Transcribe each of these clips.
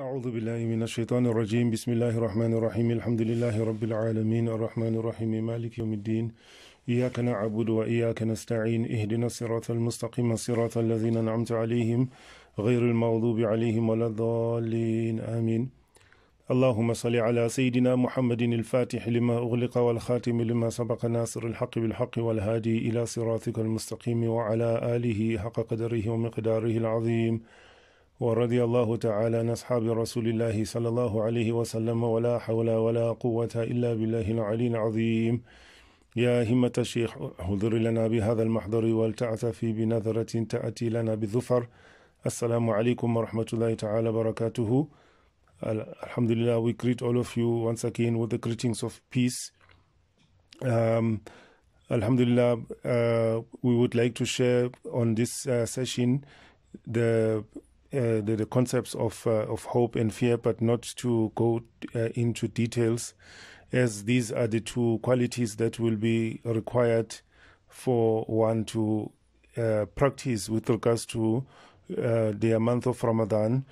أعوذ بالله من الشيطان الرجيم بسم الله الرحمن الرحيم الحمد لله رب العالمين الرحمن الرحيم مالك يوم الدين إياك نعبد وإياك نستعين اهدنا الصراط المستقيم صراط الذين أنعمت عليهم غير المغضوب عليهم ولا الضالين آمين اللهم صل على سيدنا محمد الفاتح لما أغلق والخاتم لما سبق ناصر الحق بالحق والهادي إلى صراطك المستقيم وعلى آله حق قدره ومقداره العظيم ورضي الله تعالى عن أصحاب رسول الله صلى الله عليه وسلم ولا حول ولا قوة إلا بالله العلي العظيم يا همة الشيخ حضر لنا بهذا المحضر ولتعتفي بنظرة تأتي لنا بالظفر السلام عليكم ورحمة الله تعالى وبركاته الحمد لله we greet all of you once again with the greetings of peace. Um, الحمد لله uh, we would like to share on this uh, session the Uh, the, the, concepts of uh, of hope and fear, but not to go uh, into details, as these are the two qualities that will be required for one to uh, practice with regards to uh, the month of Ramadan,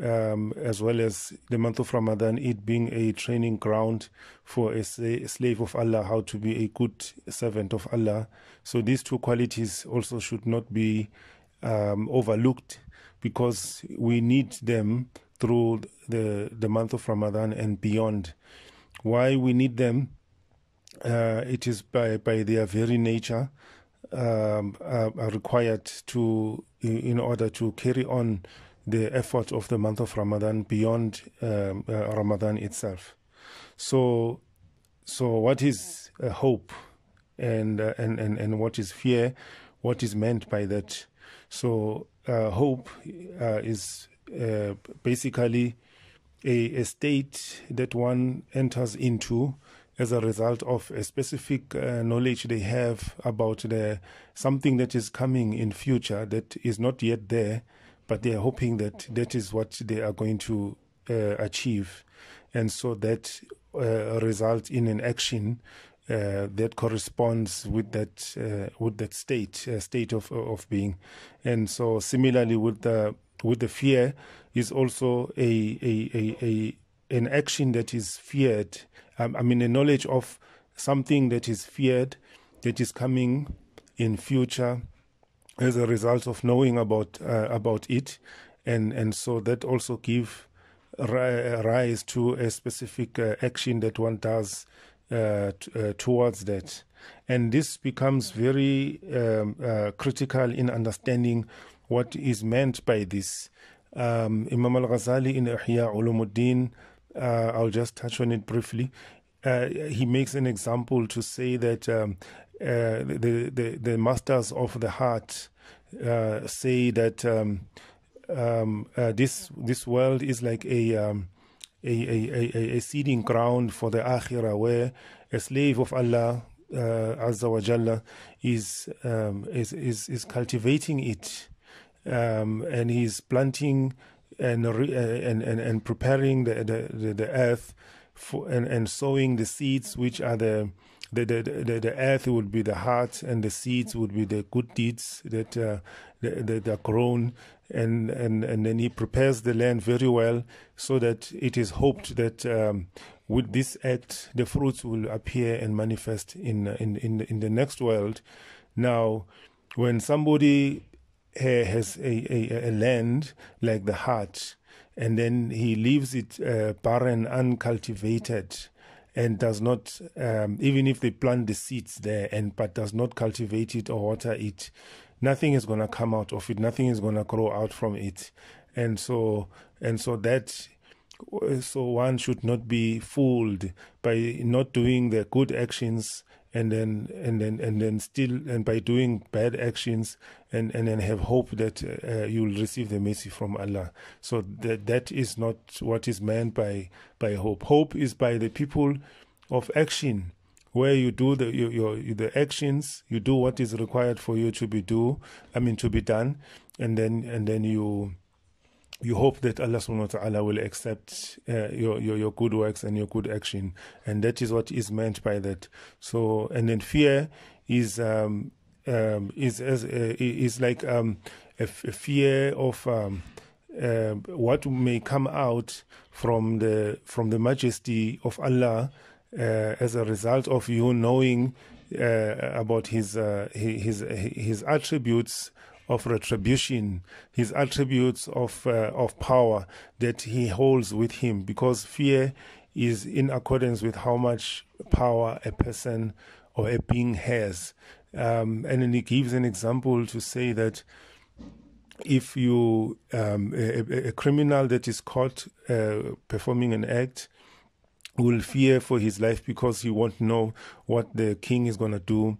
um, as well as the month of Ramadan, it being a training ground for a, a slave of Allah how to be a good servant of Allah. So these two qualities also should not be um, overlooked because we need them through the the month of Ramadan and beyond. Why we need them? Uh, it is by by their very nature um, uh, are, required to in order to carry on the effort of the month of Ramadan beyond um, uh, Ramadan itself. So, so what is uh, hope, and uh, and and and what is fear? What is meant by that? So uh, hope uh, is uh, basically a, a, state that one enters into as a result of a specific uh, knowledge they have about the something that is coming in future that is not yet there, but they are hoping that that is what they are going to uh, achieve, and so that uh, results in an action uh, that corresponds with that uh, with that state uh, state of of being, and so similarly with the with the fear is also a a a, a an action that is feared. Um, I mean, a knowledge of something that is feared, that is coming in future, as a result of knowing about uh, about it, and and so that also give rise to a specific uh, action that one does uh, uh, towards that. And this becomes very um, uh, critical in understanding what is meant by this. Um, Imam al Ghazali in Ihya Ulumuddin, uh, I'll just touch on it briefly. Uh, he makes an example to say that um, the, the, the, masters of the heart say that um, um, this, this world is like a um, a, a, a, seeding ground for the akhirah where a slave of Allah uh, Azza wa Jalla is, um, is, is, is cultivating it um, and he's planting and, re, uh, and, and, and preparing the, the, the, earth for, and, and sowing the seeds which are the, the, the, the, the, earth would be the heart and the seeds would be the good deeds that, uh, that, that are grown and, and, and then he prepares the land very well so that it is hoped that um, with this act the fruits will appear and manifest in, in, in, in the next world. Now, when somebody has a, a, a land like the heart, and then he leaves it uh, barren, uncultivated, and does not, um, even if they plant the seeds there and but does not cultivate it or water it, nothing is going to come out of it. Nothing is going to grow out from it, and so and so that so one should not be fooled by not doing the good actions and then and then and then still and by doing bad actions and and then have hope that uh, uh, you will receive the mercy from Allah so that that is not what is meant by by hope hope is by the people of action where you do the your, your the actions you do what is required for you to be do I mean to be done and then and then you you hope that Allah subhanahu wa ta'ala will accept uh, your, your, your good works and your good action. And that is what is meant by that. So, and then fear is, um, um, is, as, uh, is like um, a, f- a fear of um, uh, what may come out from the, from the majesty of Allah uh, as a result of you knowing uh, about his, uh, his, his, his attributes of retribution, his attributes of, uh, of power that he holds with him, because fear is in accordance with how much power a person or a being has. Um, and then he gives an example to say that if you, um, a, a, criminal that is caught uh, performing an act, will fear for his life because he won't know what the king is going to do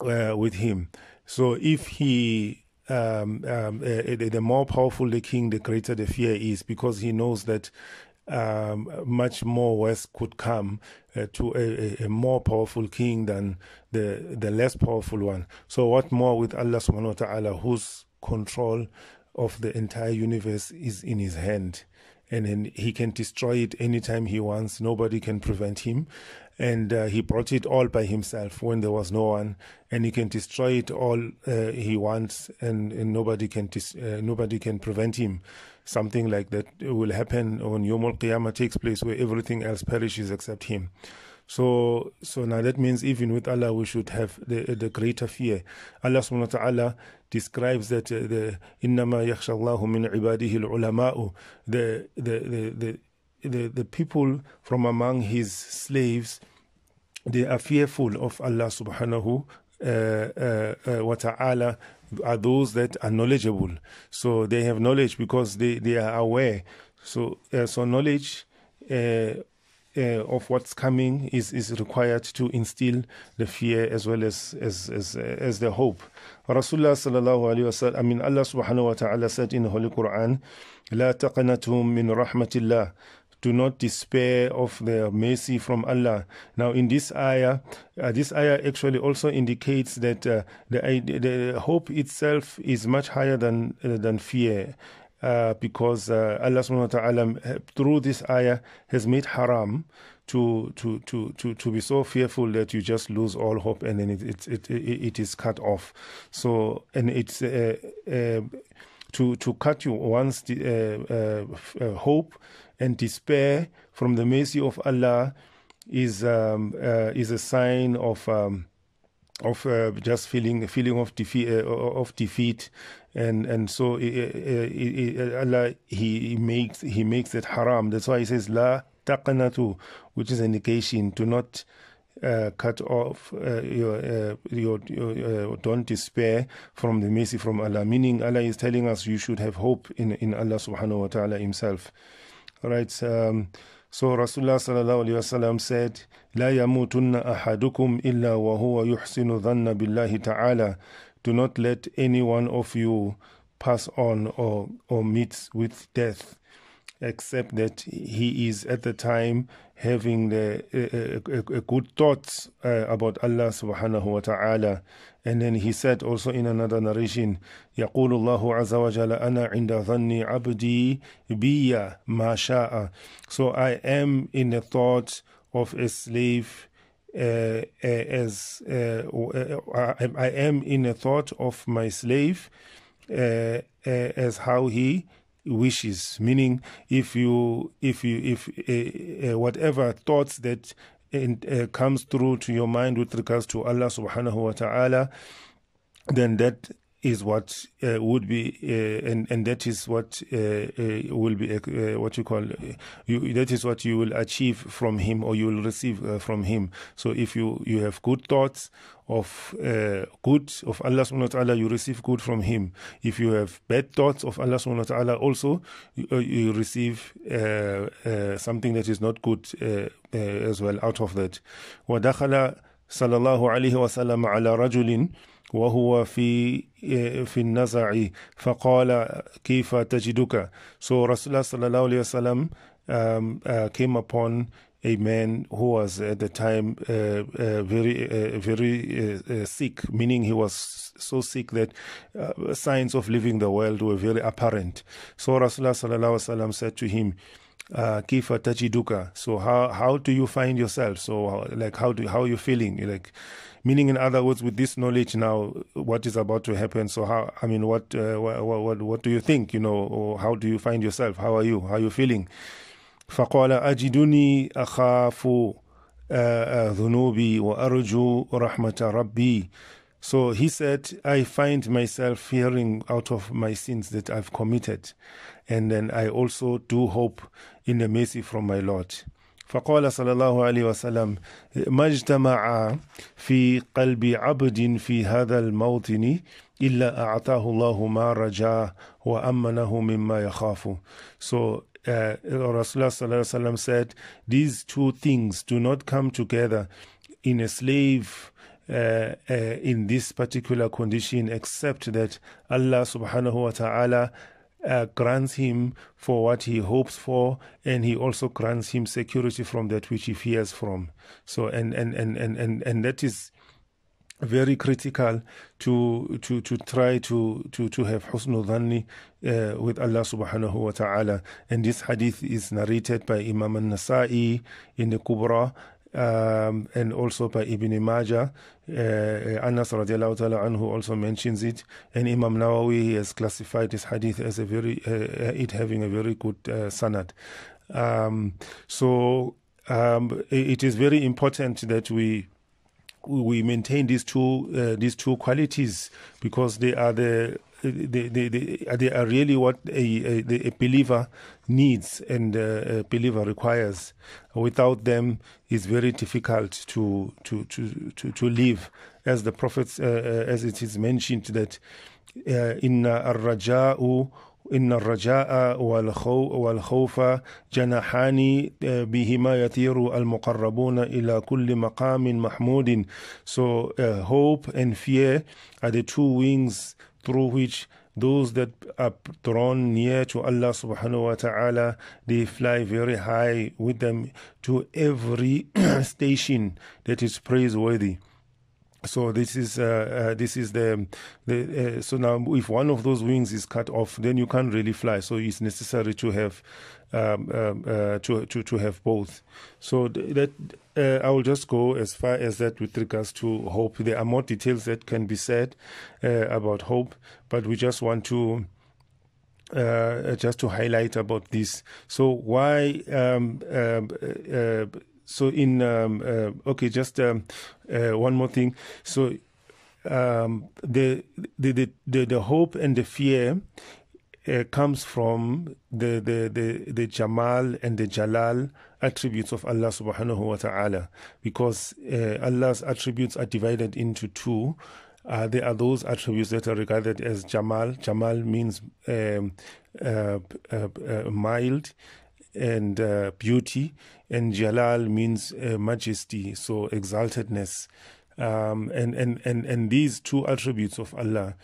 uh, with him. So if he um, um, uh, uh the more powerful the king, the greater the fear is, because he knows that um, much more worse could come uh, to a, a, more powerful king than the the less powerful one. So what more with Allah Subhanahu wa Taala, whose control of the entire universe is in His hand and then he can destroy it anytime he wants. Nobody can prevent him. And uh, he brought it all by himself when there was no one, and he can destroy it all uh, he wants, and, and nobody can dis- uh, nobody can prevent him. Something like that will happen when Yom Al Qiyamah takes place, where everything else perishes except him. So, so now that means even with Allah, we should have the, the greater fear. Allah subhanahu wa ta'ala describes that uh, the innama yakhshallahu min ibadihi ulama'u, the, the, the, the, the, the people from among his slaves, they are fearful of Allah subhanahu uh, uh, uh, wa ta'ala are those that are knowledgeable. So they have knowledge because they, they are aware. So, uh, so knowledge uh, uh, of what's coming is, is required to instill the fear as well as as as, as the hope. Rasulullah sallallahu alaihi wasallam. I mean, Allah subhanahu wa taala said in the Holy Quran, "La taqanatum min rahmatillah." do not despair of the mercy from Allah. Now, in this ayah, uh, this ayah actually also indicates that uh, the, the, hope itself is much higher than uh, than fear uh, because uh, Allah subhanahu wa ta'ala um, through this ayah has made haram to, to, to, to, to be so fearful that you just lose all hope and then it, it, it, it is cut off. So, and it's uh, uh to, to cut you once the, uh, uh, hope and despair from the mercy of Allah is, um, is a sign of. Um, of uh, just feeling feeling of defeat uh, of defeat and and so uh, uh, uh, uh, Allah he, makes he makes it haram that's why he says la taqnatu which is a negation to not cut off your, your, your don't despair from the mercy from Allah meaning Allah is telling us you should have hope in in Allah subhanahu wa ta'ala himself all right um, so Rasulullah sallallahu Alayhi wasallam said, "لا يموتن أحدكم illa وهو يحسن ظن بالله billahi ta'ala." Do not let any one of you pass on or or meet with death except that he is at the time having the, a, a, a good thoughts uh, about Allah subhanahu wa ta'ala. And then he said also in another narration, يقول الله عز وجل أنا عند ظن عبدي بي ما شاء. So I am in the thought of a slave uh, uh as uh, uh I am in the thought of my slave uh, as how he wishes meaning if you if you if uh, uh, whatever thoughts that uh, comes through to your mind with regards to Allah subhanahu wa ta'ala then that is what uh, would be uh, and and that is what uh, uh will be uh, uh, what you call you, that is what you will achieve from him or you will receive from him so if you you have good thoughts of good of Allah subhanahu wa ta'ala you receive good from him if you have bad thoughts of Allah subhanahu wa ta'ala also you, you receive something that is not good as well out of that صلى الله عليه وسلم على رجل وهو في في النزع فقال كيف تجدك so Rasulullah صلى الله عليه وسلم um, uh, came upon a man who was at the time uh, uh, very uh, very uh, uh, sick meaning he was so sick that uh, signs of leaving the world were very apparent so Rasulullah صلى الله عليه وسلم said to him uh, Kifa Tachiduka. So how how do you find yourself? So like how do how are you feeling? Like meaning in other words, with this knowledge now, what is about to happen? So how I mean, what uh, what, what what do you think? You know, or how do you find yourself? How are you? How are you feeling? فقال أجدني أخاف ذنوبي وأرجو رحمة ربي so he said, I find myself fearing out of my sins that I've committed. And then I also do hope in the mercy from my Lord. فقال صلى الله عليه وسلم ما اجتمع في قلب عبد في هذا الموطن إلا أعطاه الله ما رجاه وأمنه مما يخاف so uh, Rasulullah صلى الله عليه وسلم said these two things do not come together in a slave uh, uh, in this particular condition except that Allah subhanahu wa ta'ala uh, grants him for what he hopes for, and he also grants him security from that which he fears from. So, and and and and and, and that is very critical to to to try to to to have husnul uh, with Allah subhanahu wa ta'ala and this hadith is narrated by Imam an-Nasa'i in the Kubra um, and also by Ibn Majah. Uh, Anas radiallahu ta'ala anhu also mentions it, and Imam Nawawi he has classified this hadith as a very uh, it having a very good uh, sanad. Um, so um, it is very important that we we maintain these two uh, these two qualities because they are the they, they, they, are really what a, a, a believer needs and uh, a believer requires. Without them, it's very difficult to to to to, to live, as the prophets, uh, uh as it is mentioned that in ar rajau إن الرجاء والخوف جناحان بهما يطير المقربون إلى كل مقام محمود. So uh, hope and fear are the two wings through which those that are drawn near to Allah subhanahu wa ta'ala, they fly very high with them to every station that is praiseworthy. So this is uh, uh, this is the, the uh, so now if one of those wings is cut off, then you can't really fly. So it's necessary to have um, um uh, to, to to have both. So that uh, I will just go as far as that with regards to hope. There are more details that can be said uh, about hope, but we just want to. just to highlight about this, so why um, um so in um, uh, okay, just um, uh, one more thing. So um, the, the, the the the hope and the fear uh, comes from the, the, the, the Jamal and the Jalal attributes of Allah subhanahu wa ta'ala because uh, Allah's attributes are divided into two. Uh, there are those attributes that are regarded as Jamal. Jamal means um, uh, uh, uh, mild, and uh, beauty, and Jalal means uh, majesty, so exaltedness. Um, and, and, and, and these two attributes of Allah,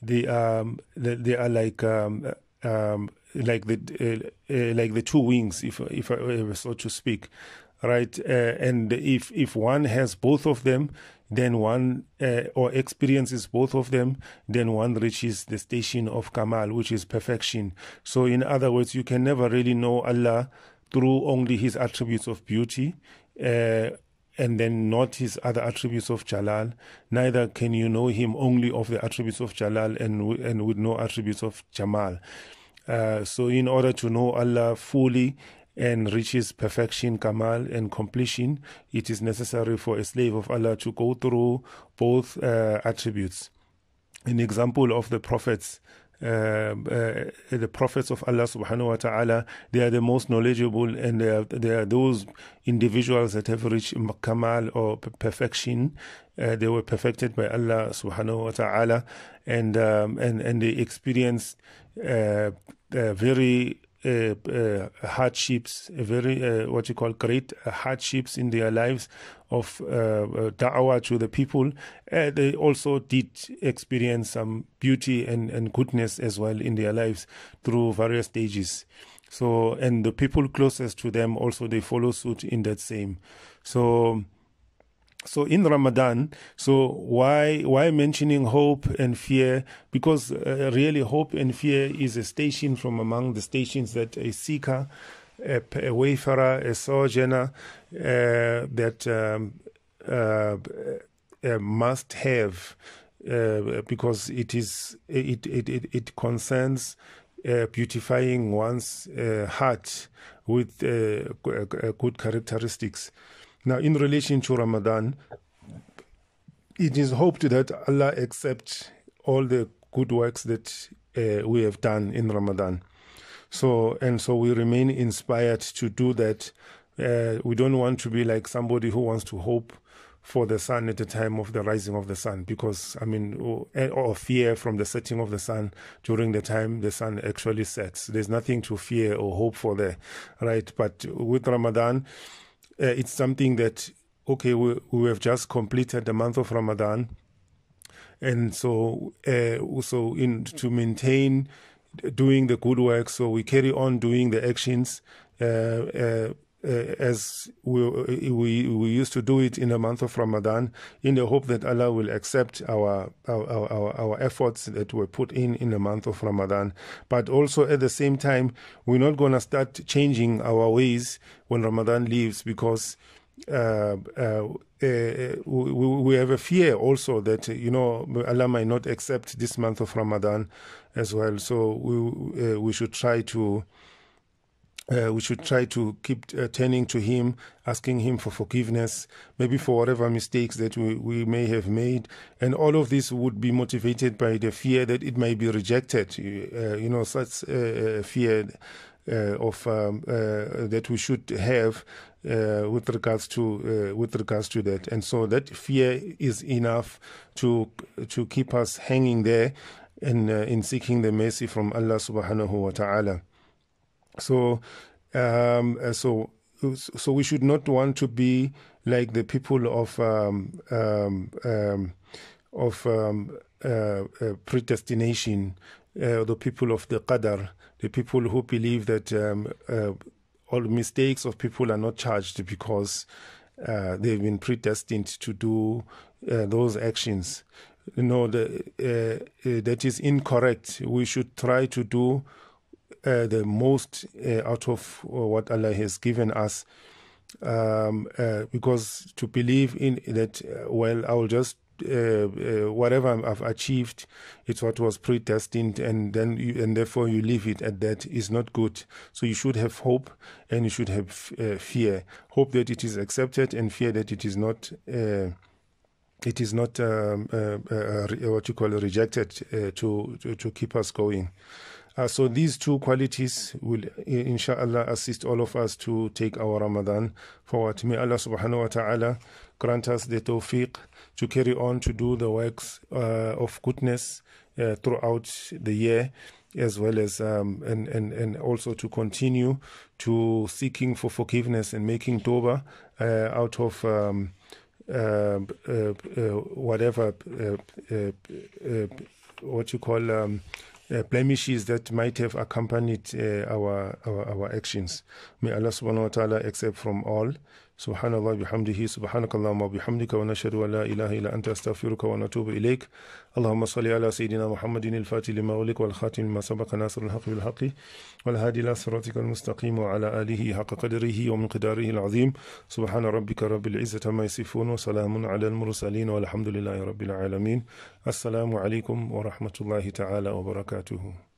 they are, um, they are like um, um, like the uh, uh, like the two wings, if if, I, if so to speak, right? Uh, and if if one has both of them, then one uh, or experiences both of them, then one reaches the station of Kamal, which is perfection. So, in other words, you can never really know Allah through only His attributes of beauty uh, and then not his other attributes of Jalal. Neither can you know him only of the attributes of Jalal and, and with no attributes of Jamal. Uh, so, in order to know Allah fully and reaches perfection, kamal, and completion, it is necessary for a slave of Allah to go through both uh, attributes. An example of the prophets. Uh, uh, the prophets of Allah subhanahu wa ta'ala, they are the most knowledgeable and they are, they are those individuals that have reached kamal or perfection. Uh, they were perfected by Allah subhanahu wa ta'ala and, um, and, and they experienced uh, very uh, uh, hardships, very uh, what you call great hardships in their lives of da'wah to the people, they also did experience some beauty and, and goodness as well in their lives through various stages. So, and the people closest to them also they follow suit in that same. So, so in Ramadan, so why why mentioning hope and fear? Because uh, really, hope and fear is a station from among the stations that a seeker, a, a wayfarer, a sojourner, uh, that um, uh, uh must have, uh, because it is it it it, it concerns uh, beautifying one's uh, heart with uh, uh good characteristics. Now, in relation to Ramadan, it is hoped that Allah accepts all the good works that uh, we have done in Ramadan. So, and so we remain inspired to do that. Uh, we don't want to be like somebody who wants to hope for the sun at the time of the rising of the sun because i mean or, eh, or, fear from the setting of the sun during the time the sun actually sets there's nothing to fear or hope for there right but with ramadan uh, it's something that okay we, we have just completed the month of Ramadan, and so uh, so in to maintain doing the good work, so we carry on doing the actions. Uh, uh uh, as we, uh, we, we used to do it in the month of Ramadan, in the hope that Allah will accept our, our, our, our efforts that were put in in the month of Ramadan. But also at the same time, we're not going to start changing our ways when Ramadan leaves because uh, uh, uh, we, we, have a fear also that you know Allah might not accept this month of Ramadan as well. So we uh, we should try to uh, we should try to keep uh, turning to Him, asking Him for forgiveness, maybe for whatever mistakes that we, we may have made. And all of this would be motivated by the fear that it may be rejected, uh, you know, such fear. Uh, of um, uh, that we should have uh, with regards to with regards to that, and so that fear is enough to to keep us hanging there and in seeking the mercy from Allah Subhanahu wa Taala. So, um, uh, so, so we should not want to be like the people of um, um, um of um, uh, uh, predestination, uh, the people of the qadar, the people who believe that um, uh, all mistakes of people are not charged because uh, they've been predestined to do those actions. No, the, that is incorrect. We should try to do uh, the most uh, out of uh, what Allah has given us. Um, uh, because to believe in that, uh, well, I will just whatever I've achieved, it's what was predestined, and then you, and therefore you leave it at that is not good. So you should have hope and you should have fear. Hope that it is accepted and fear that it is not it is not um, uh, uh, what you call rejected uh, to, to, to keep us going. Uh, so these two qualities will, inshallah, assist all of us to take our Ramadan forward. May Allah subhanahu wa ta'ala grant us the tawfiq to carry on to do the works uh, of goodness uh, throughout the year as well as um, and, and and also to continue to seeking for forgiveness and making tawbah uh, out of um, uh, uh, whatever what you call um, uh, blemishes that might have accompanied uh, our, our, our actions. May Allah subhanahu wa ta'ala accept from all. سبحان الله بحمده سبحانك اللهم وبحمدك ونشهد أن لا إله إلا أنت أستغفرك ونتوب إليك اللهم صل على سيدنا محمد الفاتح لما أغلق والخاتم لما سبق ناصر الحق بالحق والهادي إلى صراطك المستقيم وعلى آله حق قدره ومقداره العظيم سبحان ربك رب العزة ما يصفون وسلام على المرسلين والحمد لله رب العالمين السلام عليكم ورحمة الله تعالى وبركاته